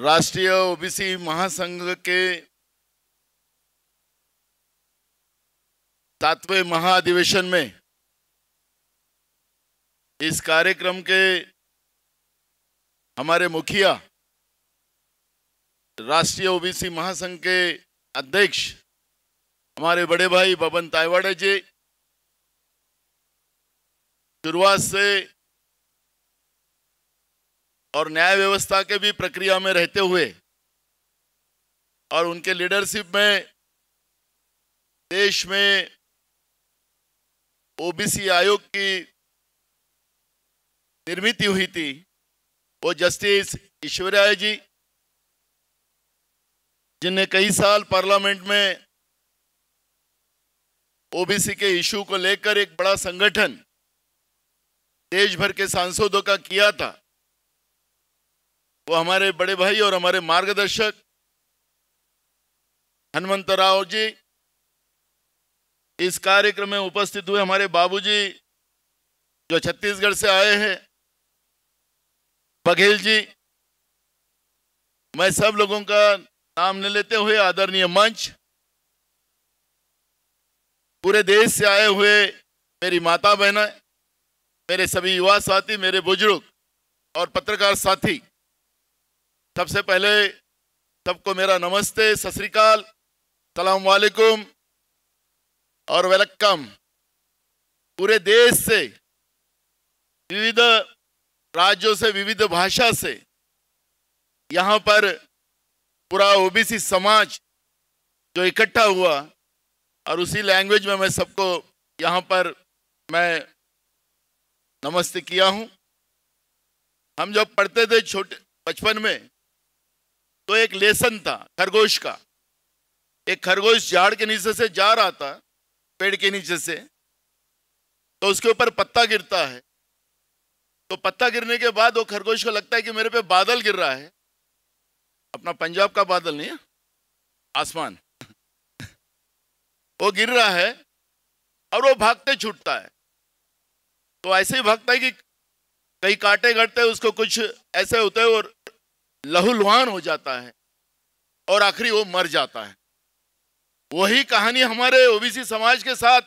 राष्ट्रीय ओबीसी महासंघ के सातवें महाअधिवेशन में इस कार्यक्रम के हमारे मुखिया राष्ट्रीय ओबीसी महासंघ के अध्यक्ष हमारे बड़े भाई बबन तायवाड़े जी शुरुआत से और न्याय व्यवस्था के भी प्रक्रिया में रहते हुए और उनके लीडरशिप में देश में ओबीसी आयोग की निर्मित हुई थी वो जस्टिस ईश्वर्याय जी जिनने कई साल पार्लियामेंट में ओबीसी के इशू को लेकर एक बड़ा संगठन देश भर के सांसदों का किया था वो हमारे बड़े भाई और हमारे मार्गदर्शक हनुमंत राव जी इस कार्यक्रम में उपस्थित हुए हमारे बाबूजी जो छत्तीसगढ़ से आए हैं बघेल जी मैं सब लोगों का नाम ले लेते हुए आदरणीय मंच पूरे देश से आए हुए मेरी माता बहन मेरे सभी युवा साथी मेरे बुजुर्ग और पत्रकार साथी सबसे पहले सबको मेरा नमस्ते सतरीकाल सलाम वालेकुम और वेलकम पूरे देश से विविध राज्यों से विविध भाषा से यहाँ पर पूरा ओबीसी समाज जो इकट्ठा हुआ और उसी लैंग्वेज में मैं सबको यहाँ पर मैं नमस्ते किया हूँ हम जब पढ़ते थे छोटे बचपन में तो एक लेसन था खरगोश का एक खरगोश झाड़ के नीचे से जा रहा था पेड़ के नीचे से तो उसके ऊपर पत्ता गिरता है तो पत्ता गिरने के बाद वो खरगोश को लगता है कि मेरे पे बादल गिर रहा है अपना पंजाब का बादल नहीं है आसमान वो गिर रहा है और वो भागते छूटता है तो ऐसे ही भागता है कि कहीं कांटे घटते उसको कुछ ऐसे होते और लहूलुहान हो जाता है और आखिरी वो मर जाता है वही कहानी हमारे ओबीसी समाज के साथ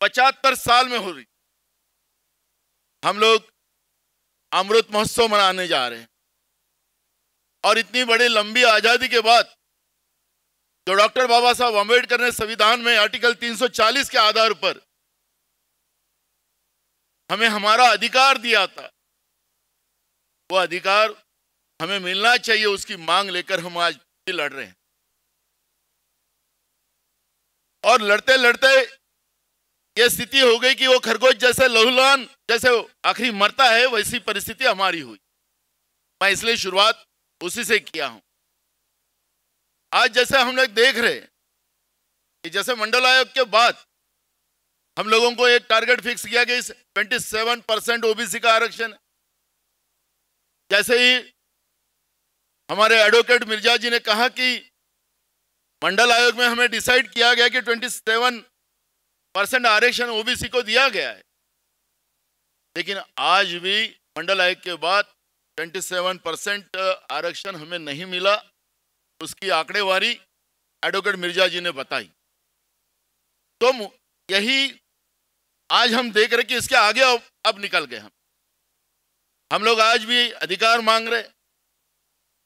पचहत्तर साल में हो रही हम लोग अमृत महोत्सव मनाने जा रहे हैं और इतनी बड़ी लंबी आज़ादी के बाद जो डॉक्टर बाबा साहब अम्बेडकर ने संविधान में आर्टिकल 340 के आधार पर हमें हमारा अधिकार दिया था वो अधिकार हमें मिलना चाहिए उसकी मांग लेकर हम आज लड़ रहे हैं और लड़ते लड़ते ये स्थिति हो गई कि वो खरगोश जैसे लहुलान जैसे आखिरी मरता है वैसी परिस्थिति हमारी हुई मैं इसलिए शुरुआत उसी से किया हूं आज जैसे हम लोग देख रहे कि जैसे मंडल आयोग के बाद हम लोगों को एक टारगेट फिक्स किया कि 27 परसेंट ओबीसी का आरक्षण है जैसे ही हमारे एडवोकेट मिर्जा जी ने कहा कि मंडल आयोग में हमें डिसाइड किया गया कि 27 परसेंट आरक्षण ओबीसी को दिया गया है लेकिन आज भी मंडल आयोग के बाद 27 परसेंट आरक्षण हमें नहीं मिला उसकी आंकड़ेवारी एडवोकेट मिर्जा जी ने बताई तो यही आज हम देख रहे कि इसके आगे अब निकल गए हम हम लोग आज भी अधिकार मांग रहे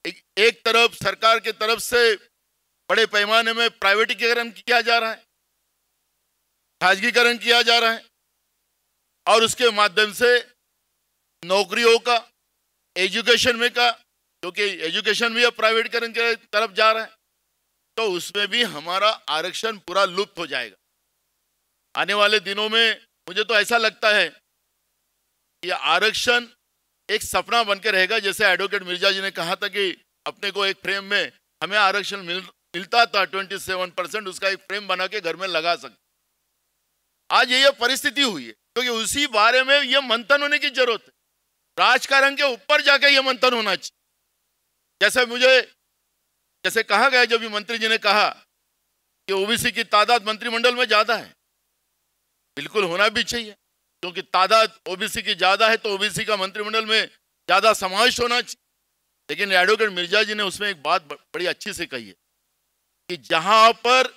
एक, एक तरफ सरकार के तरफ से बड़े पैमाने में प्राइवेटीकरण किया जा रहा है खाजगीकरण किया जा रहा है और उसके माध्यम से नौकरियों का एजुकेशन में का क्योंकि एजुकेशन भी अब प्राइवेटीकरण के तरफ जा रहा है तो उसमें भी हमारा आरक्षण पूरा लुप्त हो जाएगा आने वाले दिनों में मुझे तो ऐसा लगता है कि आरक्षण एक सपना बन के रहेगा जैसे एडवोकेट मिर्जा जी ने कहा था कि अपने को एक फ्रेम में हमें आरक्षण मिल मिलता था 27 परसेंट उसका एक फ्रेम बना के घर में लगा सकते आज ये परिस्थिति हुई है क्योंकि तो उसी बारे में ये मंथन होने की जरूरत है राजकारण के ऊपर जाके ये मंथन होना चाहिए जैसे मुझे जैसे कहा गया जब मंत्री जी ने कहा कि ओबीसी की तादाद मंत्रिमंडल में ज्यादा है बिल्कुल होना भी चाहिए क्योंकि तादाद ओबीसी की ज़्यादा है तो ओबीसी का मंत्रिमंडल में ज़्यादा समावेश होना चाहिए लेकिन एडवोकेट मिर्जा जी ने उसमें एक बात बड़ी अच्छी से कही है कि जहां पर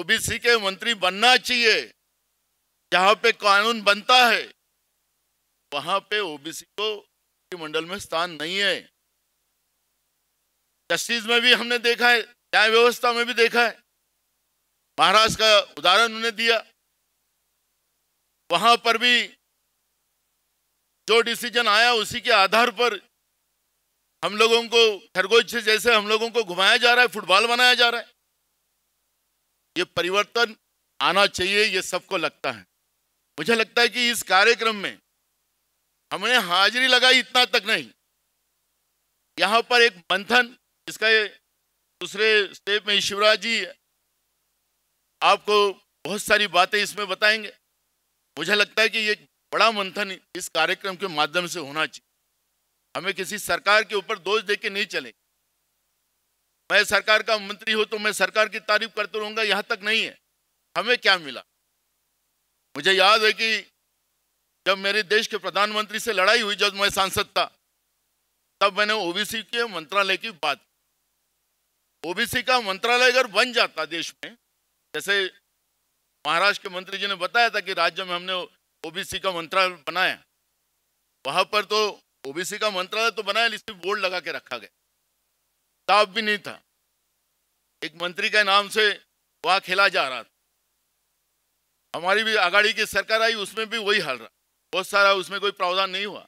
ओबीसी के मंत्री बनना चाहिए जहां पे कानून बनता है वहां पे ओबीसी को मंत्रिमंडल में स्थान नहीं है जस्टिस में भी हमने देखा है न्याय व्यवस्था में भी देखा है महाराष्ट्र का उदाहरण उन्होंने दिया वहां पर भी जो डिसीजन आया उसी के आधार पर हम लोगों को खरगोश से जैसे हम लोगों को घुमाया जा रहा है फुटबॉल बनाया जा रहा है ये परिवर्तन आना चाहिए ये सबको लगता है मुझे लगता है कि इस कार्यक्रम में हमने हाजिरी लगाई इतना तक नहीं यहाँ पर एक मंथन इसका दूसरे स्टेप में शिवराज जी आपको बहुत सारी बातें इसमें बताएंगे मुझे लगता है कि ये बड़ा मंथन इस कार्यक्रम के माध्यम से होना चाहिए हमें किसी सरकार के ऊपर दोष दे नहीं चले मैं सरकार का मंत्री हूं तो मैं सरकार की तारीफ करते रहूंगा यहां तक नहीं है हमें क्या मिला मुझे याद है कि जब मेरे देश के प्रधानमंत्री से लड़ाई हुई जब मैं सांसद था तब मैंने ओबीसी के मंत्रालय की बात ओबीसी का मंत्रालय अगर बन जाता देश में जैसे महाराष्ट्र के मंत्री जी ने बताया था कि राज्य में हमने ओबीसी का मंत्रालय बनाया वहां पर तो ओबीसी का मंत्रालय तो बनाया लेकिन बोर्ड लगा के रखा गया ताप भी नहीं था एक मंत्री के नाम से वहां खेला जा रहा था हमारी भी आगाड़ी की सरकार आई उसमें भी वही हाल रहा बहुत सारा उसमें कोई प्रावधान नहीं हुआ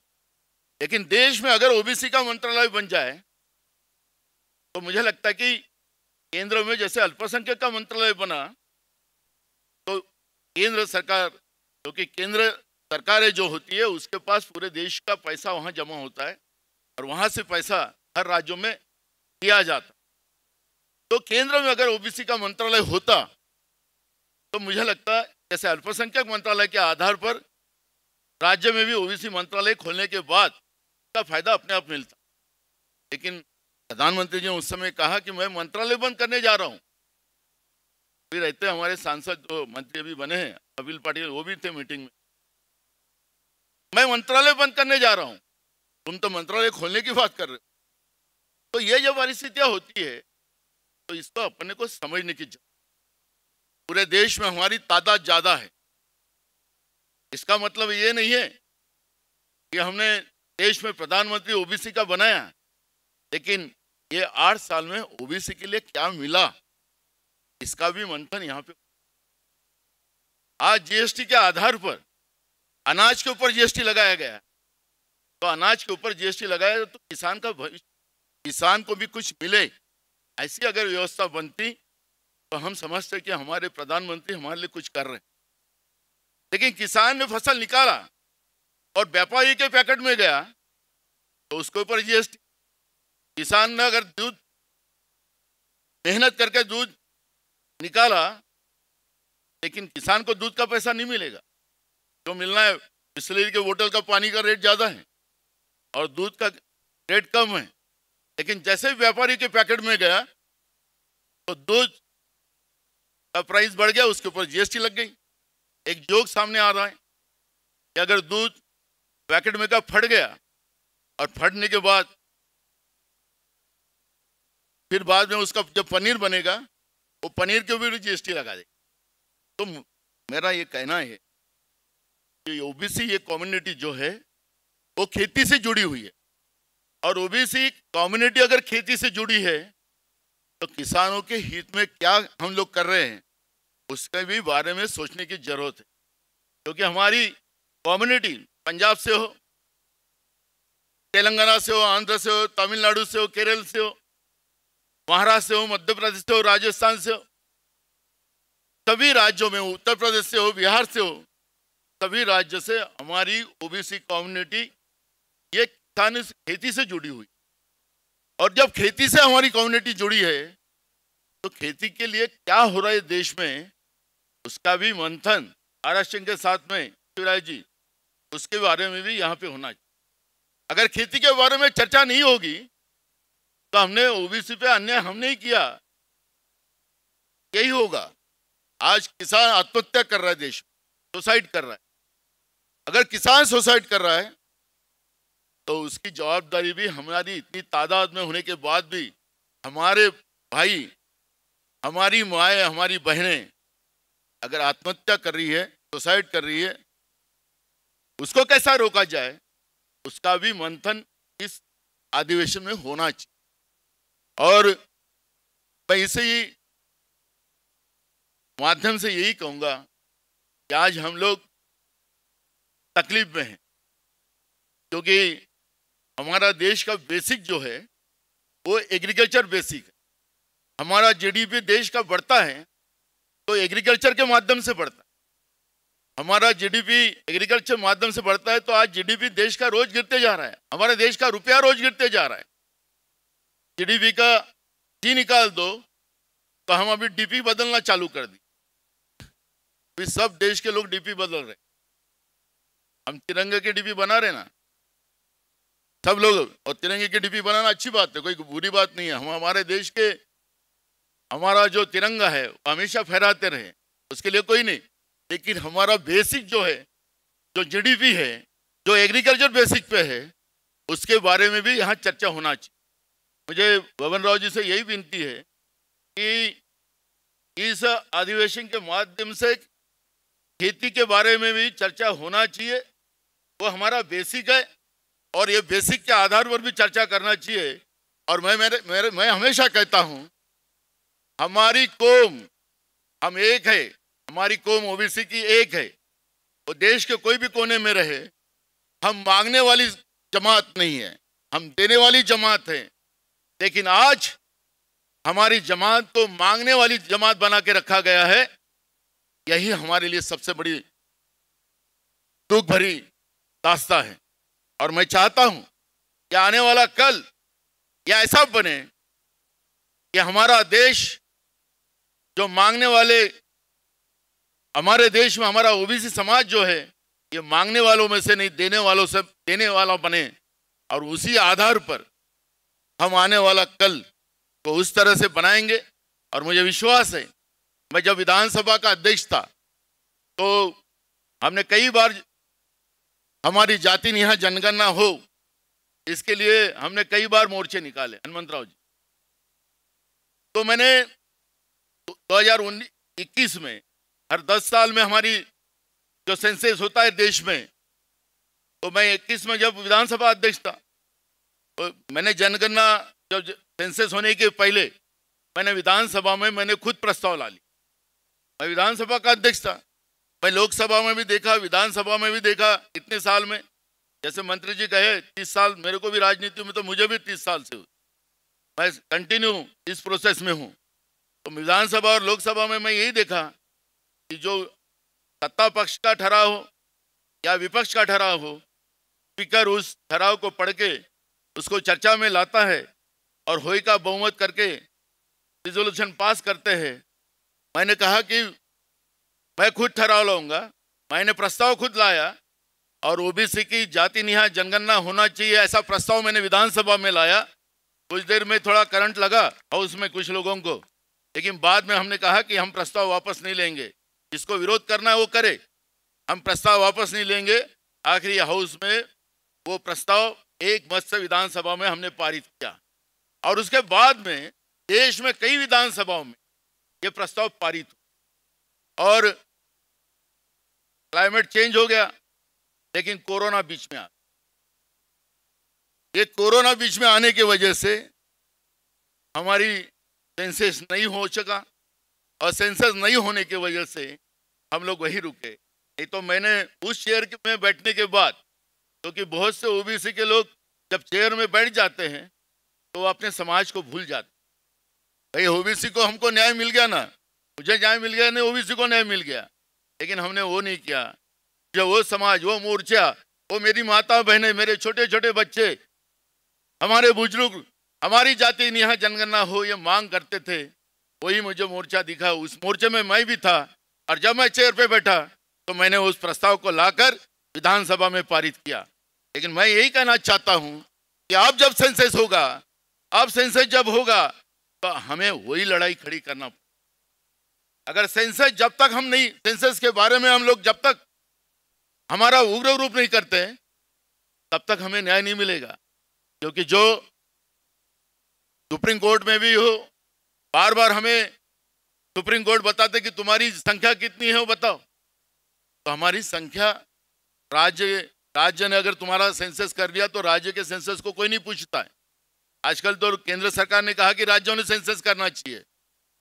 लेकिन देश में अगर ओबीसी का मंत्रालय बन जाए तो मुझे लगता है कि केंद्र में जैसे अल्पसंख्यक का मंत्रालय बना केंद्र सरकार क्योंकि केंद्र सरकारें जो होती है उसके पास पूरे देश का पैसा वहाँ जमा होता है और वहाँ से पैसा हर राज्यों में दिया जाता तो केंद्र में अगर ओबीसी का मंत्रालय होता तो मुझे लगता है जैसे अल्पसंख्यक मंत्रालय के आधार पर राज्य में भी ओबीसी मंत्रालय खोलने के बाद का फायदा अपने आप मिलता लेकिन प्रधानमंत्री जी ने उस समय कहा कि मैं मंत्रालय बंद करने जा रहा हूँ अभी रहते हैं हमारे सांसद जो मंत्री अभी बने हैं अविल पाटिल वो भी थे मीटिंग में मैं मंत्रालय बंद करने जा रहा हूं तुम तो मंत्रालय खोलने की बात कर रहे हो तो ये जब परिस्थितियां होती है तो इसको अपने को समझने की जरूरत पूरे देश में हमारी तादाद ज़्यादा है इसका मतलब ये नहीं है कि हमने देश में प्रधानमंत्री ओबीसी का बनाया लेकिन ये आठ साल में ओबीसी के लिए क्या मिला इसका भी मंथन यहाँ पे आज जीएसटी के आधार पर अनाज के ऊपर जीएसटी लगाया गया तो अनाज के ऊपर जीएसटी लगाया तो किसान का भविष्य किसान को भी कुछ मिले ऐसी अगर व्यवस्था बनती तो हम समझते कि हमारे प्रधानमंत्री हमारे लिए कुछ कर रहे हैं लेकिन किसान ने फसल निकाला और व्यापारी के पैकेट में गया तो उसके ऊपर जीएसटी किसान ने अगर दूध मेहनत करके दूध निकाला लेकिन किसान को दूध का पैसा नहीं मिलेगा जो मिलना है बिस्लरी के होटल का पानी का रेट ज़्यादा है और दूध का रेट कम है लेकिन जैसे व्यापारी के पैकेट में गया तो दूध का प्राइस बढ़ गया उसके ऊपर जीएसटी लग गई एक जोक सामने आ रहा है कि अगर दूध पैकेट में का फट गया और फटने के बाद फिर बाद में उसका जब पनीर बनेगा वो पनीर के ऊपर जीएसटी लगा दे तो मेरा ये कहना है कि ओबीसी ये कम्युनिटी जो है वो खेती से जुड़ी हुई है और ओबीसी कम्युनिटी अगर खेती से जुड़ी है तो किसानों के हित में क्या हम लोग कर रहे हैं उसके भी बारे में सोचने की जरूरत है क्योंकि हमारी कम्युनिटी पंजाब से हो तेलंगाना से हो आंध्र से हो तमिलनाडु से हो केरल से हो महाराष्ट्र से हो मध्य प्रदेश से हो राजस्थान से हो सभी राज्यों में हो उत्तर प्रदेश से हो बिहार से हो सभी राज्य से हमारी ओबीसी कम्युनिटी ये किसान खेती से जुड़ी हुई और जब खेती से हमारी कम्युनिटी जुड़ी है तो खेती के लिए क्या हो रहा है देश में उसका भी मंथन आरक्षण के साथ में शिवराय जी उसके बारे में भी यहाँ पे होना चाहिए अगर खेती के बारे में चर्चा नहीं होगी तो हमने ओबीसी पे अन्याय हम नहीं किया यही होगा आज किसान आत्महत्या कर रहा है देश सुसाइड कर रहा है अगर किसान सुसाइड कर रहा है तो उसकी जवाबदारी भी हमारी इतनी तादाद में होने के बाद भी हमारे भाई हमारी माए हमारी बहनें अगर आत्महत्या कर रही है सुसाइड कर रही है उसको कैसा रोका जाए उसका भी मंथन इस अधिवेशन में होना चाहिए और मैं इसे ही माध्यम से यही कहूँगा कि आज हम लोग तकलीफ में हैं क्योंकि हमारा देश का बेसिक जो है वो एग्रीकल्चर बेसिक है हमारा जीडीपी देश का बढ़ता है तो एग्रीकल्चर के माध्यम से बढ़ता है हमारा जीडीपी एग्रीकल्चर माध्यम से बढ़ता है तो आज जीडीपी देश का रोज गिरते जा रहा है हमारे देश का रुपया रोज गिरते जा रहा है जीडीपी का टी निकाल दो तो हम अभी डीपी बदलना चालू कर दी अभी सब देश के लोग डीपी बदल रहे हम तिरंगे के डीपी बना रहे ना सब लोग और तिरंगे की डीपी बनाना अच्छी बात है कोई बुरी बात नहीं है हम हमारे देश के हमारा जो तिरंगा है वो हमेशा फहराते रहे उसके लिए कोई नहीं लेकिन हमारा बेसिक जो है जो जीडीपी है जो एग्रीकल्चर बेसिक पे है उसके बारे में भी यहाँ चर्चा होना चाहिए मुझे बबन राव जी से यही विनती है कि इस अधिवेशन के माध्यम से खेती के बारे में भी चर्चा होना चाहिए वो हमारा बेसिक है और ये बेसिक के आधार पर भी चर्चा करना चाहिए और मैं मेरे मेरे मैं हमेशा कहता हूँ हमारी कौम हम एक है हमारी कौम ओबीसी की एक है वो देश के कोई भी कोने में रहे हम मांगने वाली जमात नहीं है हम देने वाली जमात है लेकिन आज हमारी जमात को मांगने वाली जमात बना के रखा गया है यही हमारे लिए सबसे बड़ी दुख भरी दास्ता है और मैं चाहता हूं कि आने वाला कल या ऐसा बने कि हमारा देश जो मांगने वाले हमारे देश में हमारा ओबीसी समाज जो है ये मांगने वालों में से नहीं देने वालों से देने वाला बने और उसी आधार पर हम आने वाला कल को उस तरह से बनाएंगे और मुझे विश्वास है मैं जब विधानसभा का अध्यक्ष था तो हमने कई बार हमारी जाति यहाँ जनगणना हो इसके लिए हमने कई बार मोर्चे निकाले राव जी तो मैंने इक्कीस में हर 10 साल में हमारी जो सेंसेस होता है देश में तो मैं 21 में जब विधानसभा अध्यक्ष था मैंने जनगणना जब सेंसेस होने के पहले मैंने विधानसभा में मैंने खुद प्रस्ताव ला लिया मैं विधानसभा का अध्यक्ष था मैं लोकसभा में भी देखा विधानसभा में भी देखा इतने साल में जैसे मंत्री जी कहे तीस साल मेरे को भी राजनीति में तो मुझे भी तीस साल से मैं कंटिन्यू इस प्रोसेस में हूँ तो विधानसभा और लोकसभा में मैं यही देखा कि जो सत्ता पक्ष का ठहराव हो या विपक्ष का ठहराव हो स्पीकर उस ठहराव को पढ़ के उसको चर्चा में लाता है और होई का बहुमत करके रिजोल्यूशन पास करते हैं मैंने कहा कि मैं खुद ठहराव लाऊंगा मैंने प्रस्ताव खुद लाया और ओबीसी की जाति निहाय जनगणना होना चाहिए ऐसा प्रस्ताव मैंने विधानसभा में लाया कुछ देर में थोड़ा करंट लगा और उसमें कुछ लोगों को लेकिन बाद में हमने कहा कि हम प्रस्ताव वापस नहीं लेंगे जिसको विरोध करना है वो करे हम प्रस्ताव वापस नहीं लेंगे आखिरी हाउस में वो प्रस्ताव एक मत से विधानसभा में हमने पारित किया और उसके बाद में देश में कई विधानसभाओं में ये प्रस्ताव पारित हुआ और क्लाइमेट चेंज हो गया लेकिन कोरोना बीच में आ ये कोरोना बीच में आने की वजह से हमारी सेंसेस नहीं हो सका और सेंसेस नहीं होने की वजह से हम लोग वहीं रुके नहीं तो मैंने उस चेयर में बैठने के बाद क्योंकि बहुत से ओबीसी के लोग जब चेयर में बैठ जाते हैं तो वो अपने समाज को भूल जाते भाई ओबीसी को हमको न्याय मिल गया ना मुझे न्याय मिल गया नहीं ओबीसी को न्याय मिल गया लेकिन हमने वो नहीं किया जो वो समाज वो मोर्चा वो मेरी माता बहनें मेरे छोटे छोटे बच्चे हमारे बुजुर्ग हमारी जाति यहाँ जनगणना हो ये मांग करते थे वही मुझे मोर्चा दिखा उस मोर्चे में मैं भी था और जब मैं चेयर पे बैठा तो मैंने उस प्रस्ताव को लाकर विधानसभा में पारित किया लेकिन मैं यही कहना चाहता हूं कि आप जब सेंसेस होगा आप सेंसेस जब होगा तो हमें वही लड़ाई खड़ी करना अगर सेंसेस जब तक हम नहीं सेंसेस के बारे में हम लोग जब तक हमारा उग्र रूप नहीं करते तब तक हमें न्याय नहीं मिलेगा क्योंकि जो सुप्रीम कोर्ट में भी हो बार बार हमें सुप्रीम कोर्ट बताते कि तुम्हारी संख्या कितनी है वो बताओ तो हमारी संख्या राज्य राज्य ने अगर तुम्हारा सेंसस कर लिया तो राज्य के सेंसस को कोई नहीं पूछता है आजकल तो केंद्र सरकार ने कहा कि राज्यों ने सेंसस करना चाहिए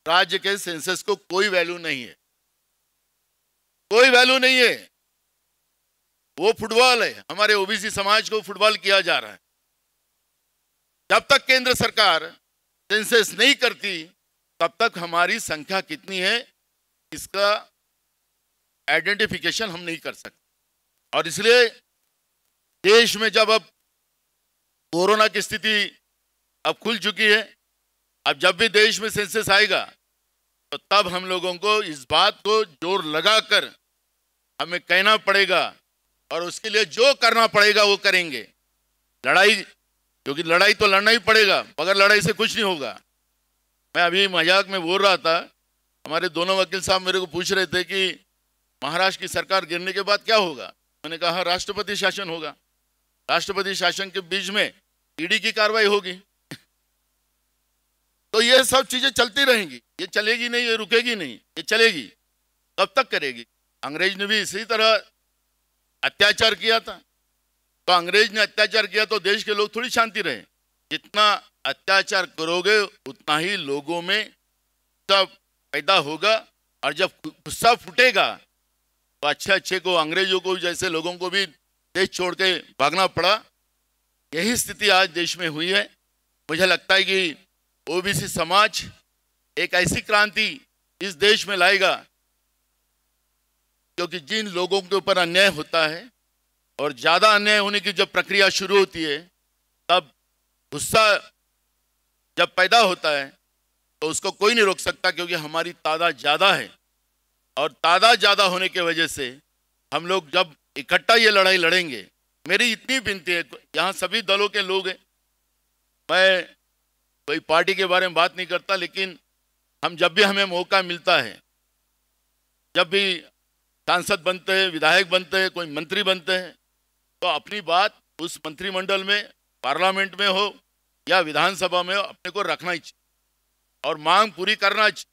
राज्य के सेंसस को कोई वैल्यू नहीं है कोई वैल्यू नहीं है वो फुटबॉल है हमारे ओबीसी समाज को फुटबॉल किया जा रहा है जब तक केंद्र सरकार सेंसेस नहीं करती तब तक हमारी संख्या कितनी है इसका आइडेंटिफिकेशन हम नहीं कर सकते और इसलिए देश में जब अब कोरोना की स्थिति अब खुल चुकी है अब जब भी देश में सेंसेस आएगा तो तब हम लोगों को इस बात को जोर लगाकर हमें कहना पड़ेगा और उसके लिए जो करना पड़ेगा वो करेंगे लड़ाई क्योंकि लड़ाई तो लड़ना ही पड़ेगा मगर लड़ाई से कुछ नहीं होगा मैं अभी मजाक में बोल रहा था हमारे दोनों वकील साहब मेरे को पूछ रहे थे कि महाराष्ट्र की सरकार गिरने के बाद क्या होगा मैंने कहा हाँ, राष्ट्रपति शासन होगा राष्ट्रपति शासन के बीच में ईडी की कार्रवाई होगी तो ये सब चीजें चलती रहेंगी ये चलेगी नहीं ये रुकेगी नहीं ये चलेगी कब तक करेगी अंग्रेज ने भी इसी तरह अत्याचार किया था तो अंग्रेज ने अत्याचार किया तो देश के लोग थोड़ी शांति रहे जितना अत्याचार करोगे उतना ही लोगों में सब पैदा होगा और जब गुस्सा फूटेगा तो अच्छे अच्छे को अंग्रेजों को जैसे लोगों को भी देश छोड़ के भागना पड़ा यही स्थिति आज देश में हुई है मुझे लगता है कि ओबीसी समाज एक ऐसी क्रांति इस देश में लाएगा क्योंकि जिन लोगों के ऊपर अन्याय होता है और ज़्यादा अन्याय होने की जब प्रक्रिया शुरू होती है तब गुस्सा जब पैदा होता है तो उसको कोई नहीं रोक सकता क्योंकि हमारी तादाद ज़्यादा है और तादाद ज़्यादा होने की वजह से हम लोग जब इकट्ठा ये लड़ाई लड़ेंगे मेरी इतनी विनती है यहाँ सभी दलों के लोग हैं मैं कोई पार्टी के बारे में बात नहीं करता लेकिन हम जब भी हमें मौका मिलता है जब भी सांसद बनते हैं विधायक बनते हैं कोई मंत्री बनते हैं तो अपनी बात उस मंत्रिमंडल में पार्लियामेंट में हो या विधानसभा में हो अपने को रखना ही चाहिए और मांग पूरी करना चाहिए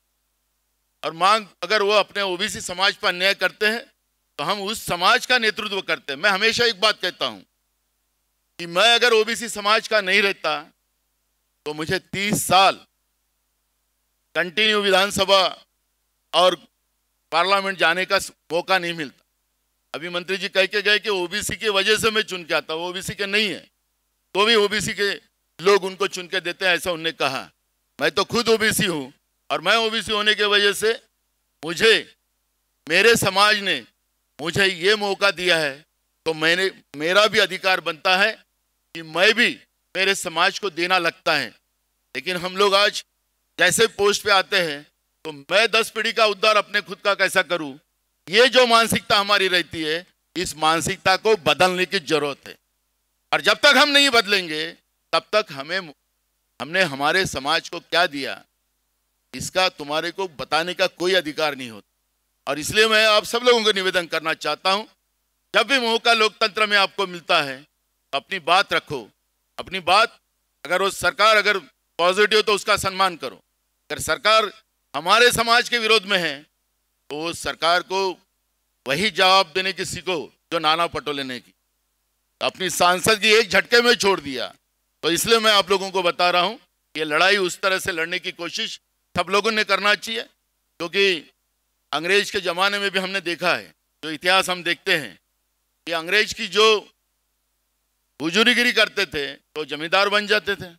और मांग अगर वो अपने ओबीसी समाज पर अन्याय करते हैं तो हम उस समाज का नेतृत्व करते हैं मैं हमेशा एक बात कहता हूं कि मैं अगर ओबीसी समाज का नहीं रहता तो मुझे तीस साल कंटिन्यू विधानसभा और पार्लियामेंट जाने का मौका नहीं मिलता अभी मंत्री जी कह के गए कि ओबीसी की वजह से मैं चुन के आता हूँ ओबीसी के नहीं है तो भी ओबीसी के लोग उनको चुन के देते हैं ऐसा उनने कहा मैं तो खुद ओबीसी हूँ और मैं ओबीसी होने की वजह से मुझे मेरे समाज ने मुझे ये मौका दिया है तो मैंने मेरा भी अधिकार बनता है कि मैं भी मेरे समाज को देना लगता है लेकिन हम लोग आज जैसे पोस्ट पे आते हैं तो मैं दस पीढ़ी का उद्धार अपने खुद का कैसा करूं ये जो मानसिकता हमारी रहती है इस मानसिकता को बदलने की जरूरत है और जब तक हम नहीं बदलेंगे तब तक हमें हमने हमारे समाज को क्या दिया इसका तुम्हारे को बताने का कोई अधिकार नहीं होता और इसलिए मैं आप सब लोगों को निवेदन करना चाहता हूं जब भी मौका लोकतंत्र में आपको मिलता है तो अपनी बात रखो अपनी बात अगर वो सरकार अगर पॉजिटिव तो उसका सम्मान करो अगर सरकार हमारे समाज के विरोध में है तो वो सरकार को वही जवाब देने की सीखो जो नाना पटोले ने की तो अपनी सांसद की एक झटके में छोड़ दिया तो इसलिए मैं आप लोगों को बता रहा हूँ ये लड़ाई उस तरह से लड़ने की कोशिश सब लोगों ने करना चाहिए क्योंकि तो अंग्रेज के ज़माने में भी हमने देखा है जो इतिहास हम देखते हैं कि अंग्रेज की जो बुजुर्गिरी करते थे तो जमींदार बन जाते थे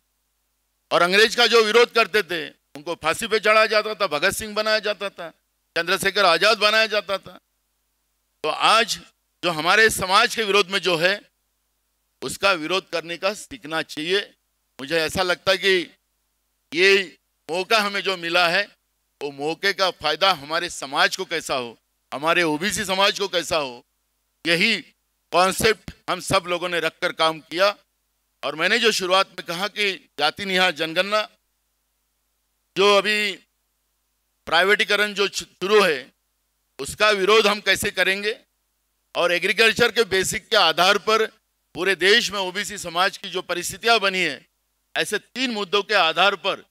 और अंग्रेज का जो विरोध करते थे उनको फांसी पे चढ़ाया जाता था भगत सिंह बनाया जाता था चंद्रशेखर आज़ाद बनाया जाता था तो आज जो हमारे समाज के विरोध में जो है उसका विरोध करने का सीखना चाहिए मुझे ऐसा लगता है कि ये मौका हमें जो मिला है वो मौके का फायदा हमारे समाज को कैसा हो हमारे ओबीसी समाज को कैसा हो यही कॉन्सेप्ट हम सब लोगों ने रखकर काम किया और मैंने जो शुरुआत में कहा कि जाति निहा जनगणना जो अभी प्राइवेटीकरण जो शुरू है उसका विरोध हम कैसे करेंगे और एग्रीकल्चर के बेसिक के आधार पर पूरे देश में ओबीसी समाज की जो परिस्थितियां बनी है ऐसे तीन मुद्दों के आधार पर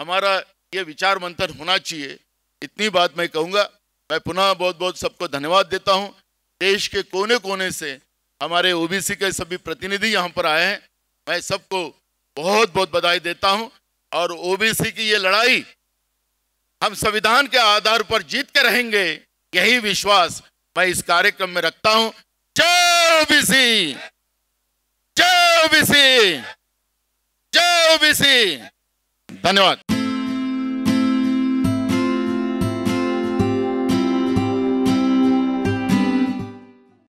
हमारा ये विचार मंथन होना चाहिए इतनी बात मैं कहूँगा मैं पुनः बहुत बहुत सबको धन्यवाद देता हूँ देश के कोने कोने से हमारे ओबीसी के सभी प्रतिनिधि यहाँ पर आए हैं मैं सबको बहुत बहुत बधाई देता हूँ और ओबीसी की ये लड़ाई हम संविधान के आधार पर जीत के रहेंगे यही विश्वास मैं इस कार्यक्रम में रखता हूं जय ओबीसी जय ओबीसी जय ओबीसी धन्यवाद